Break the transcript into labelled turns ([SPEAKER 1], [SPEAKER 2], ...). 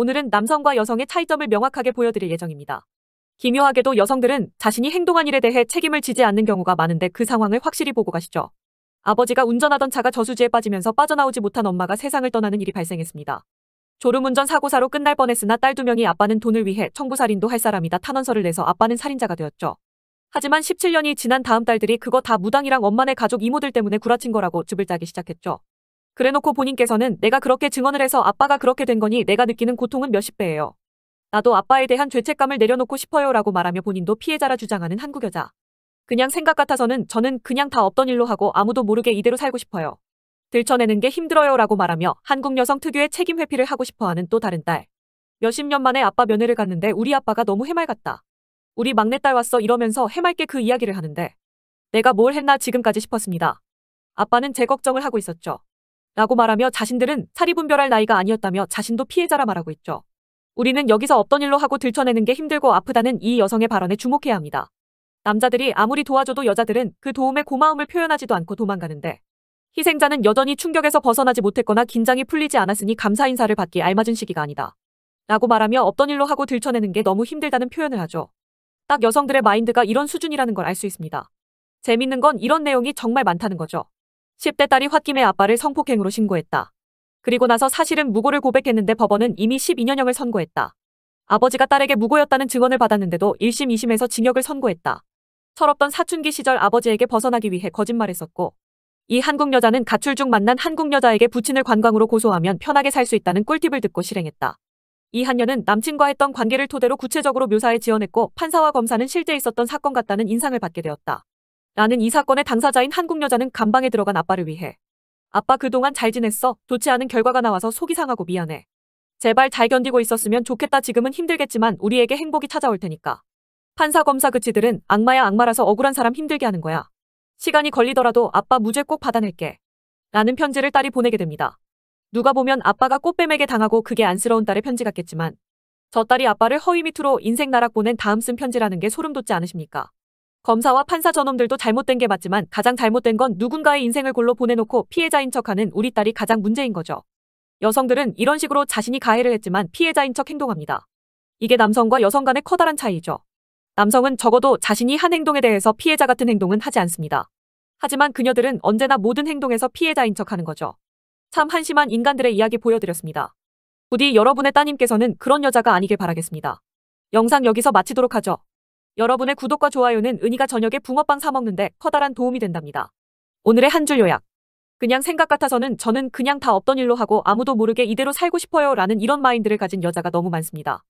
[SPEAKER 1] 오늘은 남성과 여성의 차이점을 명확하게 보여드릴 예정입니다. 기묘하게도 여성들은 자신이 행동한 일에 대해 책임을 지지 않는 경우가 많은데 그 상황을 확실히 보고 가시죠. 아버지가 운전하던 차가 저수지에 빠지면서 빠져나오지 못한 엄마가 세상을 떠나는 일이 발생했습니다. 졸음운전 사고사로 끝날 뻔했으나 딸 두 명이 아빠는 돈을 위해 청부살인도 할 사람이다 탄원서를 내서 아빠는 살인자가 되었죠. 하지만 17년이 지난 다음 딸들이 그거 다 무당이랑 엄마네 가족 이모들 때문에 구라친 거라고 즙을 짜기 시작했죠. 그래놓고 본인께서는 내가 그렇게 증언을 해서 아빠가 그렇게 된 거니 내가 느끼는 고통은 몇 십 배예요. 나도 아빠에 대한 죄책감을 내려놓고 싶어요 라고 말하며 본인도 피해자라 주장하는 한국 여자. 그냥 생각 같아서는 저는 그냥 다 없던 일로 하고 아무도 모르게 이대로 살고 싶어요. 들쳐내는 게 힘들어요 라고 말하며 한국 여성 특유의 책임 회피를 하고 싶어하는 또 다른 딸. 몇십 년 만에 아빠 면회를 갔는데 우리 아빠가 너무 해맑았다. 우리 막내딸 왔어 이러면서 해맑게 그 이야기를 하는데 내가 뭘 했나 지금까지 싶었습니다. 아빠는 제 걱정을 하고 있었죠. 라고 말하며 자신들은 사리 분별할 나이가 아니었다며 자신도 피해자라 말하고 있죠. 우리는 여기서 어떤 일로 하고 들춰내는 게 힘들고 아프다는 이 여성의 발언에 주목해야 합니다. 남자들이 아무리 도와줘도 여자들은 그 도움에 고마움을 표현하지도 않고 도망가는데 희생자는 여전히 충격에서 벗어나지 못했거나 긴장이 풀리지 않았으니 감사 인사를 받기 알맞은 시기가 아니다. 라고 말하며 어떤 일로 하고 들춰내는 게 너무 힘들다는 표현을 하죠. 딱 여성들의 마인드가 이런 수준이라는 걸 알 수 있습니다. 재밌는 건 이런 내용이 정말 많다는 거죠. 10대 딸이 홧김에 아빠를 성폭행으로 신고했다. 그리고 나서 사실은 무고를 고백했는데 법원은 이미 12년형을 선고했다. 아버지가 딸에게 무고였다는 증언을 받았는데도 1심 2심에서 징역을 선고했다. 철없던 사춘기 시절 아버지에게 벗어나기 위해 거짓말했었고 이 한국 여자는 가출 중 만난 한국 여자에게 부친을 관광으로 고소하면 편하게 살 수 있다는 꿀팁을 듣고 실행했다. 이 한녀는 남친과 했던 관계를 토대로 구체적으로 묘사해 지어냈고 판사와 검사는 실제 있었던 사건 같다는 인상을 받게 되었다. 나는 이 사건의 당사자인 한국 여자는 감방에 들어간 아빠를 위해 아빠 그동안 잘 지냈어. 좋지 않은 결과가 나와서 속이 상하고 미안해. 제발 잘 견디고 있었으면 좋겠다. 지금은 힘들겠지만 우리에게 행복이 찾아올 테니까. 판사 검사 그치들은 악마야 악마라서 억울한 사람 힘들게 하는 거야. 시간이 걸리더라도 아빠 무죄 꼭 받아낼게. 라는 편지를 딸이 보내게 됩니다. 누가 보면 아빠가 꽃뱀에게 당하고 그게 안쓰러운 딸의 편지 같겠지만 저 딸이 아빠를 허위 밑으로 인생 나락 보낸 다음 쓴 편지라는 게 소름 돋지 않으십니까? 검사와 판사 전원들도 잘못된 게 맞지만 가장 잘못된 건 누군가의 인생을 골로 보내놓고 피해자인 척하는 우리 딸이 가장 문제인 거죠. 여성들은 이런 식으로 자신이 가해를 했지만 피해자인 척 행동합니다. 이게 남성과 여성 간의 커다란 차이죠. 남성은 적어도 자신이 한 행동에 대해서 피해자 같은 행동은 하지 않습니다. 하지만 그녀들은 언제나 모든 행동에서 피해자인 척하는 거죠. 참 한심한 인간들의 이야기 보여드렸습니다. 부디 여러분의 따님께서는 그런 여자가 아니길 바라겠습니다. 영상 여기서 마치도록 하죠. 여러분의 구독과 좋아요는 은희가 저녁에 붕어빵 사 먹는데 커다란 도움이 된답니다. 오늘의 한 줄 요약. 그냥 생각 같아서는 저는 그냥 다 없던 일로 하고 아무도 모르게 이대로 살고 싶어요 라는 이런 마인드를 가진 여자가 너무 많습니다.